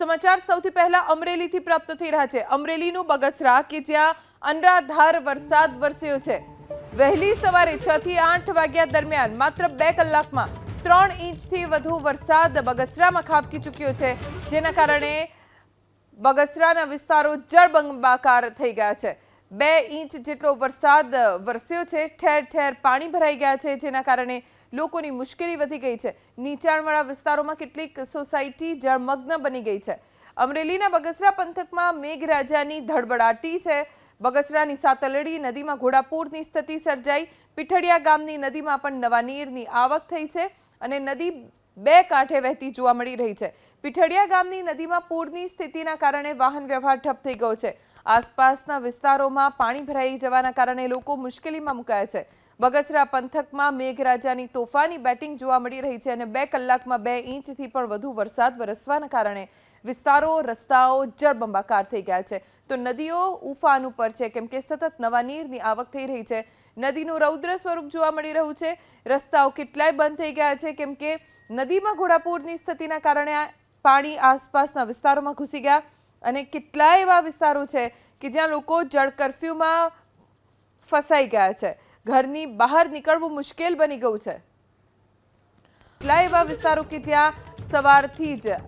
સમાચાર સૌથી પહેલા અમરેલીથી પ્રાપ્ત થઈ રહ્યા છે અમરેલીનું બગસરા કે જ્યાં અનરાધાર વરસાદ વરસ્યો છે વહેલી સવારે છ થી આઠ વાગ્યા દરમિયાન માત્ર બે કલાકમાં ત્રણ ઇંચથી વધુ વરસાદ બગસરામાં ખાબકી ચૂક્યો છે જેના કારણે બગસરાના વિસ્તારો જળબંબાકાર થઈ ગયા છે બે ઇંચ જેટલો વરસાદ વરસ્યો છે ઠેર ઠેર પાણી ભરાઈ ગયા છે જેના કારણે લોકોની મુશ્કેલી વધી ગઈ છે નીચાણવાળા વિસ્તારોમાં કેટલીક સોસાયટી જળમગ્ન બની ગઈ છે અમરેલીના બગસરા પંથકમાં મેઘરાજાની ધડબડાટી છે બગસરાની સાતલડી નદીમાં ઘોડાપૂરની સ્થિતિ સર્જાઈ પીઠડિયા ગામની નદીમાં પણ નવા નીરની આવક થઈ છે અને નદી બે કાંઠે વહેતી જોવા મળી રહી છે પીઠડિયા ગામની નદીમાં પૂરની સ્થિતિના કારણે વાહન વ્યવહાર ઠપ થઈ ગયો છે આસપાસના વિસ્તારોમાં પાણી ભરાઈ જવાના કારણે લોકો મુશ્કેલીમાં મુકાયા છે બગસરા પંથકમાં મેઘરાજાની તોફાની બેટિંગ જોવા મળી રહી છે અને બે કલાકમાં બે ઇંચથી પણ વધુ વરસાદ વરસવાના કારણે વિસ્તારો રસ્તાઓ જળબંબાકાર થઈ ગયા છે તો નદીઓ ઉફાન ઉપર છે કેમ કે સતત નવા નીરની આવક થઈ રહી છે નદીનું રૌદ્ર સ્વરૂપ જોવા મળી રહ્યું છે રસ્તાઓ કેટલાય બંધ થઈ ગયા છે કેમ કે નદીમાં ઘોડાપૂરની સ્થિતિના કારણે પાણી આસપાસના વિસ્તારોમાં ઘૂસી ગયા અને કેટલા એવા વિસ્તારો છે કે જ્યાં લોકો જળ કરફ્યુમાં ફસાઈ ગયા છે ઘરની બહાર નીકળવું મુશ્કેલ બની ગયું છે કેટલા એવા વિસ્તારો કે જ્યાં સવારથી જ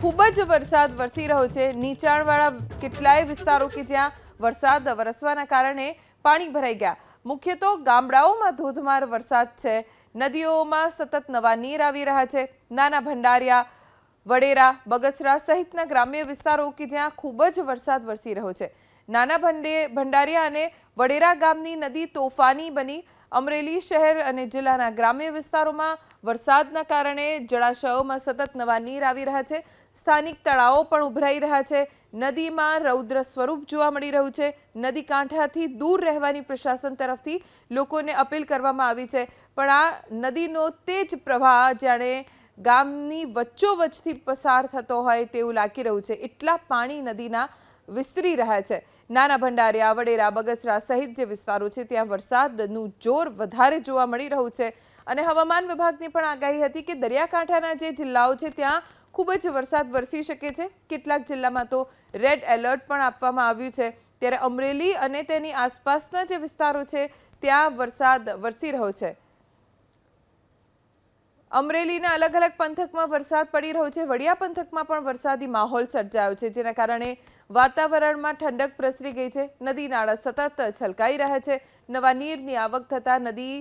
ખૂબ જ વરસાદ વરસી રહ્યો છે નીચાણવાળા કેટલાય વિસ્તારો કે જ્યાં વરસાદ વરસવાના કારણે પાણી ભરાઈ ગયા મુખ્ય તો ગામડાઓમાં ધોધમાર વરસાદ છે નદીઓમાં સતત નવા નીર આવી રહ્યા છે નાના ભંડારિયા વડેરા બગસરા સહિતના ગ્રામ્ય વિસ્તારો કે જ્યાં ખૂબ જ વરસાદ વરસી રહ્યો છે નાના ભંડે ભંડારિયા અને વડેરા ગામની નદી તોફાની બની અમરેલી શહેર અને જિલ્લાના ગ્રામ્ય વિસ્તારોમાં વરસાદના કારણે જળાશયોમાં સતત નવા નીર આવી રહ્યા છે સ્થાનિક તળાવો પણ ઉભરાઈ રહ્યા છે નદીમાં રૌદ્ર સ્વરૂપ જોવા મળી રહ્યું છે નદી કાંઠાથી દૂર રહેવાની પ્રશાસન તરફથી લોકોને અપીલ કરવામાં આવી છે પણ આ નદીનો તે જ પ્રવાહ જાણે ગામની વચ્ચો વચ્થી પસાર થતો હોય તેવું લાગી રહ્યું છે એટલા પાણી નદીના વિસ્તરી રહ્યા છે નાના ભંડારી આવડેરા બગસરા સહિત જે વિસ્તારો છે ત્યાં વરસાદનું જોર વધારે જોવા મળી રહ્યું છે અને હવામાન વિભાગની પણ આગાહી હતી કે دریاકાંઠાના જે જિલ્લાઓ છે ત્યાં ખૂબ જ વરસાદ વર્ષી શકે છે કેટલાક જિલ્લામાં તો રેડ એલર્ટ પણ આપવામાં આવ્યું છે ત્યારે અમરેલી અને તેની આસપાસના જે વિસ્તારો છે ત્યાં વરસાદ વર્ષી રહ્યો છે અમરેલીના અલગ અલગ પંથકમાં વરસાદ પડી રહ્યો છે વડિયા પંથકમાં પણ વરસાદી માહોલ સર્જાયો છે જેના કારણે વાતાવરણમાં ઠંડક પ્રસરી ગઈ છે નદી નાળા સતત છલકાઈ રહ્યા છે નવા નીરની આવક થતાં નદી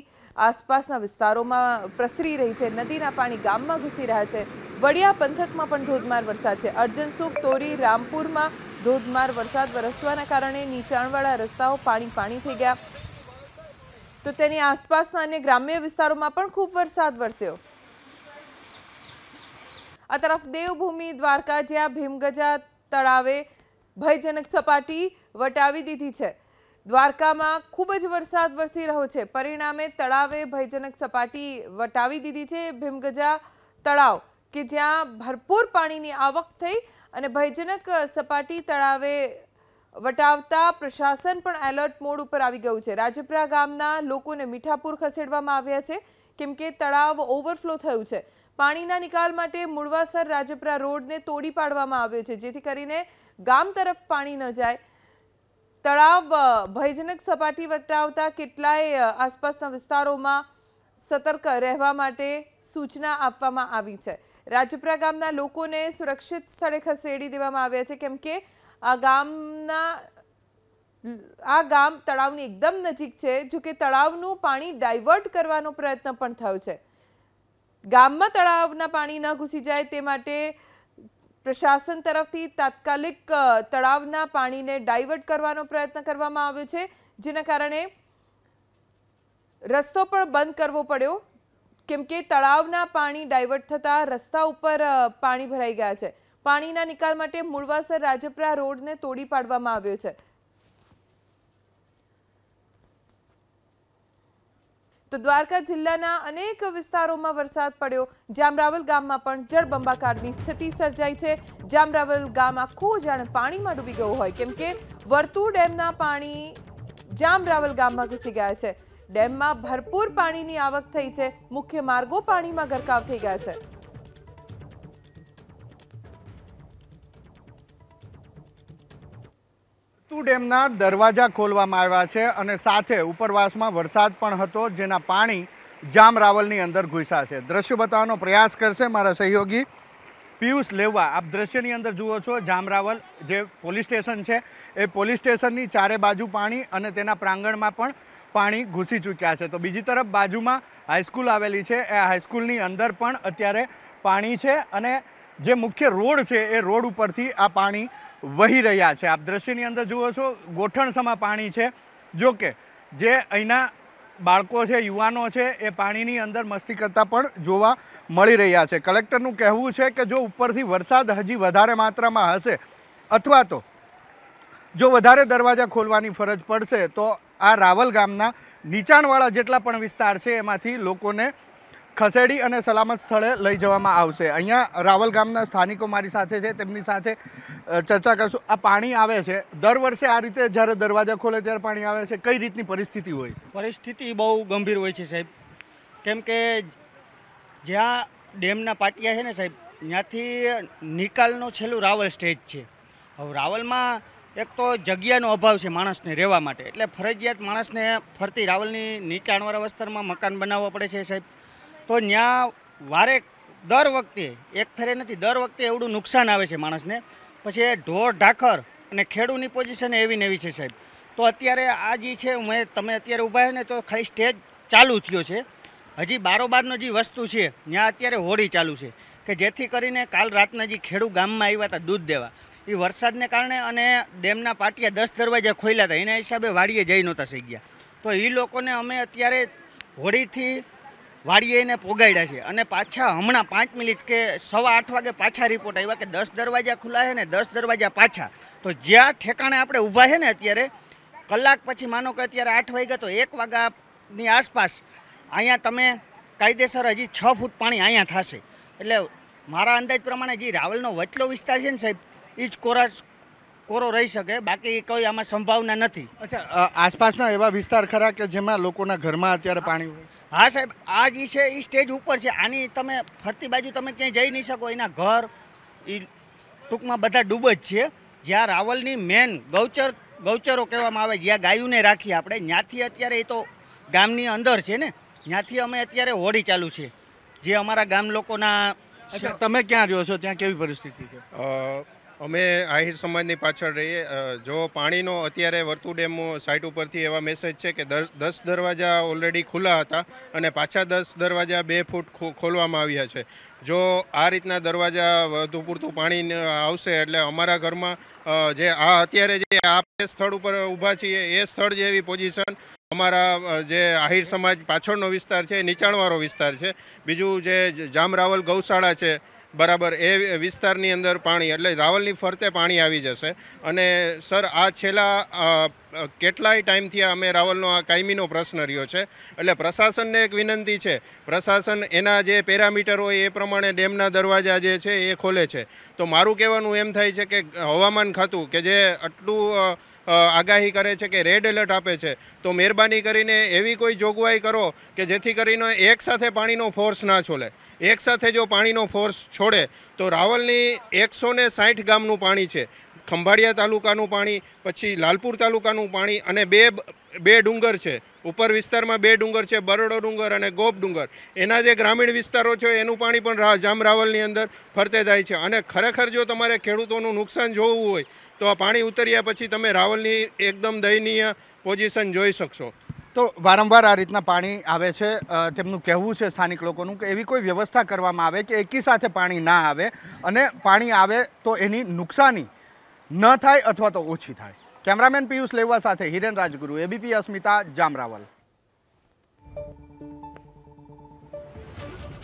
આસપાસના વિસ્તારોમાં પ્રસરી રહી છે નદીના પાણી ગામમાં ઘૂસી રહ્યા છે વડિયા પંથકમાં પણ ધોધમાર વરસાદ છે અર્જનસુખ તોરી રામપુરમાં ધોધમાર વરસાદ વરસવાના કારણે નીચાણવાળા રસ્તાઓ પાણી પાણી થઈ ગયા તો તેની આસપાસના અને ગ્રામ્ય વિસ્તારોમાં પણ ખૂબ વરસાદ વરસ્યો આ તરફ દેવભૂમિ દ્વારકા જ્યાં ભીમગજા તળાવે ભયજનક સપાટી વટાવી દીધી છે દ્વારકામાં ખૂબ જ વરસાદ વરસી રહ્યો છે પરિણામે તળાવે ભયજનક સપાટી વટાવી દીધી છે ભીમગજા તળાવ કે જ્યાં ભરપૂર પાણીની આવક થઈ અને ભયજનક સપાટી તળાવે વટાવતા પ્રશાસન પણ એલર્ટ મોડ ઉપર આવી ગયું છે રાજપરા ગામના લોકોને મીઠાપુર ખસેડવામાં આવ્યા છે કેમ કે તળાવ ઓવરફ્લો થયું છે પાણીના નિકાલ માટે મુળવાસર રાજપરા રોડને તોડી પાડવામાં આવ્યો છે જેથી કરીને ગામ તરફ પાણી ન જાય તળાવ ભયજનક સપાટી વટાવતા કેટલાય આસપાસના વિસ્તારોમાં સતર્ક રહેવા માટે સૂચના આપવામાં આવી છે રાજપરા ગામના લોકોને સુરક્ષિત સ્થળે ખસેડી દેવામાં આવ્યા છે કેમ કે આ ગામના આ ગામ તળાવની એકદમ નજીક છે જોકે તળાવનું પાણી ડાયવર્ટ કરવાનો પ્રયત્ન પણ થયો છે ગામમાં તળાવના પાણી ન ઘૂસી જાય તે માટે પ્રશાસન તરફથી તાત્કાલિક તળાવના પાણીને ડાયવર્ટ કરવાનો પ્રયત્ન કરવામાં આવ્યો છે જેના કારણે રસ્તો પણ બંધ કરવો પડ્યો કેમ કે તળાવના પાણી ડાયવર્ટ થતાં રસ્તા ઉપર પાણી ભરાઈ ગયા છે પાણીના નિકાલ માટે મૂળવાસર રાજપરા રોડને તોડી પાડવામાં આવ્યો છે તો દ્વારકા જિલ્લાના અનેક વિસ્તારોમાં વરસાદ પડ્યો જામરાવલ ગામમાં પણ જળબંબાકારની સ્થિતિ સર્જાઈ છે જામરાવલ ગામ આખું જાણે પાણીમાં ડૂબી ગયું હોય કેમ કે વર્તુ ડેમના પાણી જામરાવલ ગામમાં ઘૂસી ગયા છે ડેમમાં ભરપૂર પાણીની આવક થઈ છે મુખ્ય માર્ગો પાણીમાં ગરકાવ થઈ ગયા છે તું ડેમના દરવાજા ખોલવામાં આવ્યા છે અને સાથે ઉપરવાસમાં વરસાદ પણ હતો જેના પાણી જામ રાવલની અંદર ઘૂસ્યા છે દ્રશ્ય બતાવવાનો પ્રયાસ કરશે મારા સહયોગી પિયુષ લેવા આપ દ્રશ્યની અંદર જુઓ છો જામરાવલ જે પોલીસ સ્ટેશન છે એ પોલીસ સ્ટેશનની ચારે બાજુ પાણી અને તેના પ્રાંગણમાં પણ પાણી ઘૂસી ચૂક્યા છે તો બીજી તરફ બાજુમાં હાઈસ્કૂલ આવેલી છે એ હાઈસ્કૂલની અંદર પણ અત્યારે પાણી છે અને જે મુખ્ય રોડ છે એ રોડ ઉપરથી આ પાણી વહી રહ્યા છે આપ દ્રશ્યની અંદર જુઓ છો ગોઠણસમાં પાણી છે જો કે જે અહીંના બાળકો છે યુવાનો છે એ પાણીની અંદર મસ્તી કરતા પણ જોવા મળી રહ્યા છે કલેક્ટરનું કહેવું છે કે જો ઉપરથી વરસાદ હજી વધારે માત્રામાં હશે અથવા તો જો વધારે દરવાજા ખોલવાની ફરજ પડશે તો આ રાવલ ગામના નીચાણવાળા જેટલા પણ વિસ્તાર છે એમાંથી લોકોને ખસેડી અને સલામત સ્થળે લઈ જવામાં આવશે અહીંયા રાવલ ગામના સ્થાનિકો મારી સાથે છે તેમની સાથે ચર્ચા કરશું આ પાણી આવે છે દર વર્ષે આ રીતે જ્યારે દરવાજા ખોલે ત્યારે પાણી આવે છે કઈ રીતની પરિસ્થિતિ હોય પરિસ્થિતિ બહુ ગંભીર હોય છે સાહેબ કેમ કે જ્યાં ડેમના પાટિયા છે ને સાહેબ ત્યાંથી નિકાલનો છેલ્લું રાવલ સ્ટેજ છે હવે રાવલમાં એક તો જગ્યાનો અભાવ છે માણસને રહેવા માટે એટલે ફરજિયાત માણસને ફરતી રાવલની નીચાણવાળા વિસ્તારમાં મકાન બનાવવા પડે છે સાહેબ તો ત્યાં વારે દર વખતે એક ફેરે નથી દર વખતે એવડું નુકસાન આવે છે માણસને પછી એ ઢોર ઢાખર અને ખેડૂની પોઝિશન એવી ને એવી છે સાહેબ તો અત્યારે આ જે છે મેં તમે અત્યારે ઊભા ને તો ખાલી સ્ટેજ ચાલુ થયો છે હજી બારોબારનો જે વસ્તુ છે ત્યાં અત્યારે હોળી ચાલુ છે કે જેથી કરીને કાલ રાતના જે ખેડૂ ગામમાં આવ્યા હતા દૂધ દેવા એ વરસાદને કારણે અને ડેમના પાટિયા દસ દરવાજા ખોલ્યા હતા એના હિસાબે વાડીએ જઈ નહોતા થઈ ગયા તો એ લોકોને અમે અત્યારે હોળીથી વાળીએ એને પોગાડ્યા છે અને પાછા હમણાં પાંચ મિનિટ કે સવા આઠ વાગે પાછા રિપોર્ટ આવ્યા કે દસ દરવાજા ખુલ્લા છે ને દસ દરવાજા પાછા તો જ્યાં ઠેકાણે આપણે ઊભા છે ને અત્યારે કલાક પછી માનો કે અત્યારે આઠ વાગ્યા તો એક વાગ્યાની આસપાસ અહીંયા તમે કાયદેસર હજી છ ફૂટ પાણી અહીંયા થશે એટલે મારા અંદાજ પ્રમાણે જે રાવલનો વચલો વિસ્તાર છે ને સાહેબ એ જ કોરા કોરો રહી શકે બાકી કોઈ આમાં સંભાવના નથી અચ્છા આસપાસના એવા વિસ્તાર ખરા કે જેમાં લોકોના ઘરમાં અત્યારે પાણી હોય હા સાહેબ આ જે છે એ સ્ટેજ ઉપર છે આની તમે ફરતી બાજુ તમે ક્યાંય જઈ નહીં શકો એના ઘર એ ટૂંકમાં બધા ડૂબ જ છે જ્યાં રાવલની મેન ગૌચર ગૌચરો કહેવામાં આવે જ્યાં ગાયુને રાખીએ આપણે ત્યાંથી અત્યારે એ તો ગામની અંદર છે ને ત્યાંથી અમે અત્યારે હોળી ચાલુ છે જે અમારા ગામ લોકોના તમે ક્યાં રહ્યો છો ત્યાં કેવી પરિસ્થિતિ છે અમે આહિર સમાજની પાછળ રહીએ જો પાણીનો અત્યારે વર્તુ ડેમ સાઇટ ઉપરથી એવા મેસેજ છે કે દસ દરવાજા ઓલરેડી ખુલ્લા હતા અને પાછા દસ દરવાજા બે ફૂટ ખોલવામાં આવ્યા છે જો આ રીતના દરવાજા વધુ પૂરતું પાણી આવશે એટલે અમારા ઘરમાં જે આ અત્યારે જે આ સ્થળ ઉપર ઊભા છીએ એ સ્થળ જેવી પોઝિશન અમારા જે આહિર સમાજ પાછળનો વિસ્તાર છે એ નીચાણવાળો વિસ્તાર છે બીજું જે જામરાવલ ગૌશાળા છે બરાબર એ વિસ્તારની અંદર પાણી એટલે રાવલની ફરતે પાણી આવી જશે અને સર આ છેલ્લા કેટલાય ટાઈમથી અમે રાવલનો આ કાયમીનો પ્રશ્ન રહ્યો છે એટલે પ્રશાસનને એક વિનંતી છે પ્રશાસન એના જે પેરામીટર હોય એ પ્રમાણે ડેમના દરવાજા જે છે એ ખોલે છે તો મારું કહેવાનું એમ થાય છે કે હવામાન ખાતું કે જે આટલું આગાહી કરે છે કે રેડ એલર્ટ આપે છે તો મહેરબાની કરીને એવી કોઈ જોગવાઈ કરો કે જેથી કરીને એકસાથે પાણીનો ફોર્સ ના છોલે એક સાથે જો પાણીનો ફોર્સ છોડે તો રાવલની એકસો ને સાઠ ગામનું પાણી છે ખંભાળિયા તાલુકાનું પાણી પછી લાલપુર તાલુકાનું પાણી અને બે બે ડુંગર છે ઉપર વિસ્તારમાં બે ડુંગર છે બરડો ડુંગર અને ગોપ ડુંગર એના જે ગ્રામીણ વિસ્તારો છે એનું પાણી પણ જામ રાવલની અંદર ફરતે જાય છે અને ખરેખર જો તમારે ખેડૂતોનું નુકસાન જોવું હોય તો આ પાણી ઉતર્યા પછી તમે રાવલની એકદમ દયનીય પોઝિશન જોઈ શકશો તો વારંવાર આ રીતના પાણી આવે છે તેમનું કહેવું છે સ્થાનિક લોકોનું કે એવી કોઈ વ્યવસ્થા કરવામાં આવે કે એકી સાથે પાણી ના આવે અને પાણી આવે તો એની નુકસાની ન થાય અથવા તો ઓછી થાય કેમેરામેન પિયુષ લેવા સાથે હિરેન રાજગુરુ એબીપી અસ્મિતા જામરાવલ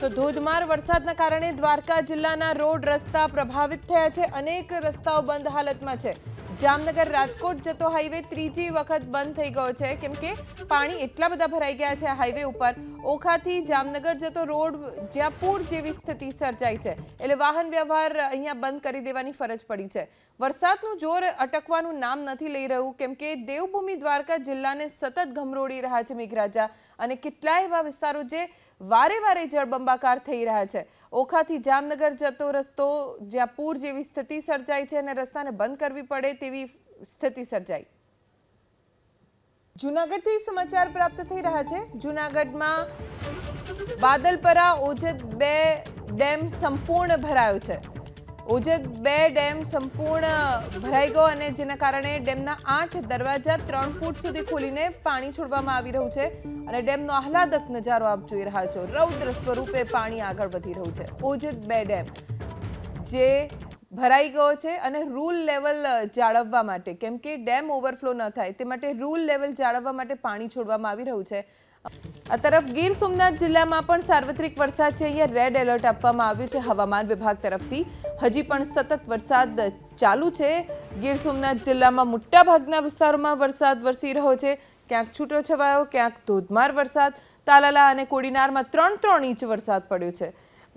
તો ધોધમાર વરસાદના કારણે દ્વારકા જિલ્લાના રોડ રસ્તા પ્રભાવિત થયા છે અનેક રસ્તાઓ બંધ હાલતમાં છે જામનગર રાજકોટ જતો હાઈવે ત્રીજી વખત બંધ થઈ ગયો છે કેમ કે પાણી એટલા બધા ભરાઈ ગયા છે હાઈવે ઉપર ઓખાથી જામનગર જતો રોડ જ્યાં પૂર જેવી સ્થિતિ સર્જાઈ છે એટલે વાહન વ્યવહાર અહીંયા બંધ કરી દેવાની ફરજ પડી છે વરસાદનું જોર અટકવાનું નામ નથી લઈ રહ્યું કેમ કે દેવભૂમિ દ્વારકા જિલ્લાને સતત ગમરોડી રહ્યા છે મેઘરાજા અને કેટલાય એવા વિસ્તારો જે વારે વારે જળબંબાકાર થઈ રહ્યા છે ઓખાથી જામનગર જતો રસ્તો જ્યાં પૂર જેવી સ્થિતિ સર્જાઈ છે અને રસ્તાને બંધ કરવી પડે તેવી સ્થિતિ સર્જાઈ જુનાગઢથી સમાચાર પ્રાપ્ત થઈ રહ્યા છે જુનાગઢમાં વાદલપરા ઓજત બે ડેમ સંપૂર્ણ ભરાયો છે ઓજત બે ડેમ સંપૂર્ણ ભરાઈ ગયો અને જેના કારણે ડેમના આઠ દરવાજા ત્રણ ફૂટ સુધી ખોલીને પાણી છોડવામાં આવી રહ્યું છે અને ડેમનો આહલાદક નજારો આપ જોઈ રહ્યા છો રૌદ્ર સ્વરૂપે પાણી આગળ વધી રહ્યું છે ઓજત બે ડેમ જે ભરાઈ ગયો છે અને રૂલ લેવલ જાળવવા માટે કેમ કે ડેમ ઓવરફ્લો ન થાય તે માટે રૂલ લેવલ જાળવવા માટે પાણી છોડવામાં આવી રહ્યું છે આ તરફ ગીર સોમનાથ જિલ્લામાં પણ સાર્વત્રિક વરસાદ છે અહીંયા રેડ એલર્ટ આપવામાં આવ્યું છે હવામાન વિભાગ તરફથી હજી પણ સતત વરસાદ ચાલુ છે ગીર સોમનાથ જિલ્લામાં મોટાભાગના વિસ્તારોમાં વરસાદ વરસી રહ્યો છે ક્યાંક છૂટો છવાયો ક્યાંક ધોધમાર વરસાદ તાલાલા અને કોડીનારમાં ત્રણ ત્રણ ઇંચ વરસાદ પડ્યો છે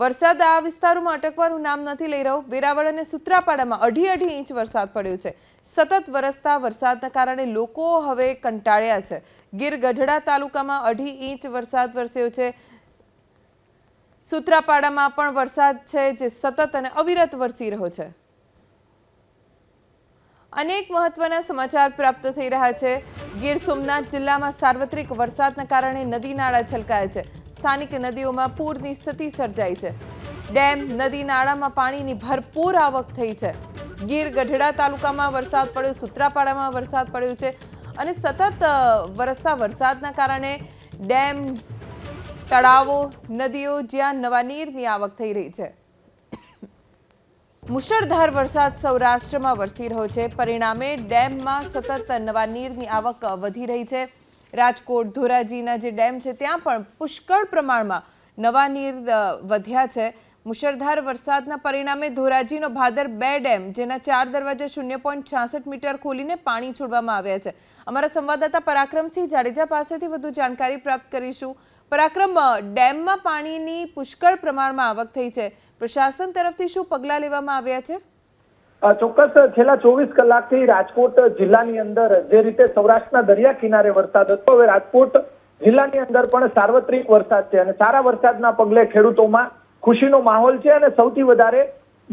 વરસાદ આ વિસ્તારોમાં અટકવાનું નામ નથી લઈ રહ્યો વેરાવળ અને સુત્રાપાડામાં અઢી અઢી ઇંચ વરસાદ પડ્યો છે સતત વરસતા વરસાદના કારણે લોકો હવે કંટાળ્યા છે ગીર ગઢડા તાલુકામાં અઢી ઇંચ વરસાદ વરસ્યો છે સુત્રાપાડામાં પણ વરસાદ છે જે સતત અને અવિરત વરસી રહ્યો છે અનેક મહત્વના સમાચાર પ્રાપ્ત થઈ રહ્યા છે ગીર સોમનાથ જિલ્લામાં સાર્વત્રિક વરસાદના કારણે નદી નાળા છલકાય છે સ્થાનિક નદીઓમાં પૂરની સ્થિતિ સર્જાઈ છે ડેમ નદી નાળામાં પાણીની ભરપૂર આવક થઈ છે ગીર ગઢડા તાલુકામાં વરસાદ પડ્યો સુત્રાપાડામાં વરસાદ પડ્યો છે અને સતત વરસતા વરસાદના કારણે ડેમ તળાવો નદીઓ જ્યાં નવા નીરની આવક થઈ રહી છે મુશળધાર વરસાદ સૌરાષ્ટ્રમાં વરસી રહ્યો છે પરિણામે ડેમમાં સતત નવા નીરની આવક વધી રહી છે રાજકોટ ધોરાજીના જે ડેમ છે ત્યાં પણ પુષ્કળ પ્રમાણમાં નવા નીર વધ્યા છે મુશળધાર વરસાદના પરિણામે ધોરાજીનો ભાદર બે ડેમ જેના ચાર દરવાજા શૂન્ય પોઈન્ટ છાસઠ મીટર ખોલીને પાણી છોડવામાં આવ્યા છે અમારા સંવાદદાતા પરાક્રમસિંહ જાડેજા પાસેથી વધુ જાણકારી પ્રાપ્ત કરીશું પરાક્રમ ડેમમાં પાણીની પુષ્કળ પ્રમાણમાં આવક થઈ છે પ્રશાસન તરફથી શું પગલાં લેવામાં આવ્યા છે ચોક્કસ છેલ્લા ચોવીસ કલાકથી રાજકોટ જિલ્લાની અંદર જે રીતે સૌરાષ્ટ્રના દરિયા કિનારે વરસાદ હતો હવે રાજકોટ જિલ્લાની અંદર પણ સાર્વત્રિક વરસાદ છે અને સારા વરસાદના પગલે ખેડૂતોમાં ખુશીનો માહોલ છે અને સૌથી વધારે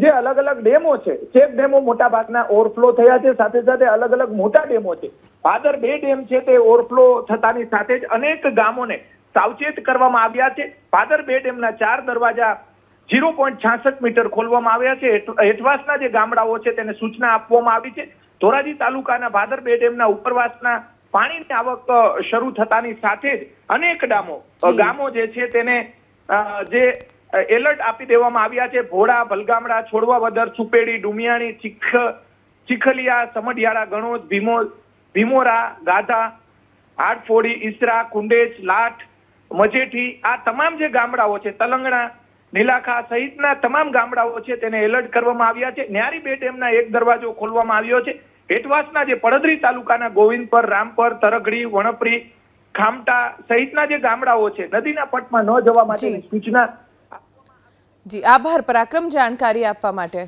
જે અલગ અલગ ડેમો છે ચેક ડેમો મોટા ભાગના ઓવરફ્લો થયા છે સાથે સાથે અલગ અલગ મોટા ડેમો છે ભાદર બે ડેમ છે તે ઓવરફ્લો થતાની સાથે જ અનેક ગામોને સાવચેત કરવામાં આવ્યા છે ભાદર બે ડેમના ચાર દરવાજા જીરો પોઈન્ટ છાસઠ મીટર ખોલવામાં આવ્યા છે હેઠવાસના જે ગામડાઓ છે તેને સૂચના આપવામાં આવી છે ધોરાજી તાલુકાના ભાદર બે ડેમના ઉપરવાસના પાણીની આવક શરૂ થતાની સાથે જ અનેક ડામો ગામો જે છે તેને જે એલર્ટ આપી દેવામાં આવ્યા છે ભોળા ભલગામડા છોડવાવદર સુપેડી ડુમિયાણી ચીખ ચીખલિયા સમઢિયાળા ગણોજ ભીમો ભીમોરા ગાધા આડફોડી ઈસરા કુંડેજ લાઠ મજેઠી આ તમામ જે ગામડાઓ છે તલંગણા નીલાખા સહિતના તમામ ગામડાઓ છે તેને એલર્ટ કરવામાં આવ્યા છે ન્યારી બે ડેમના એક દરવાજો ખોલવામાં આવ્યો છે હેટવાસના જે પડદરી તાલુકાના ગોવિંદપર રામપર તરગડી વણપરી ખામટા સહિતના જે ગામડાઓ છે નદીના પટમાં ન જવા માટે સૂચના જી આભાર પરાક્રમ જાણકારી આપવા માટે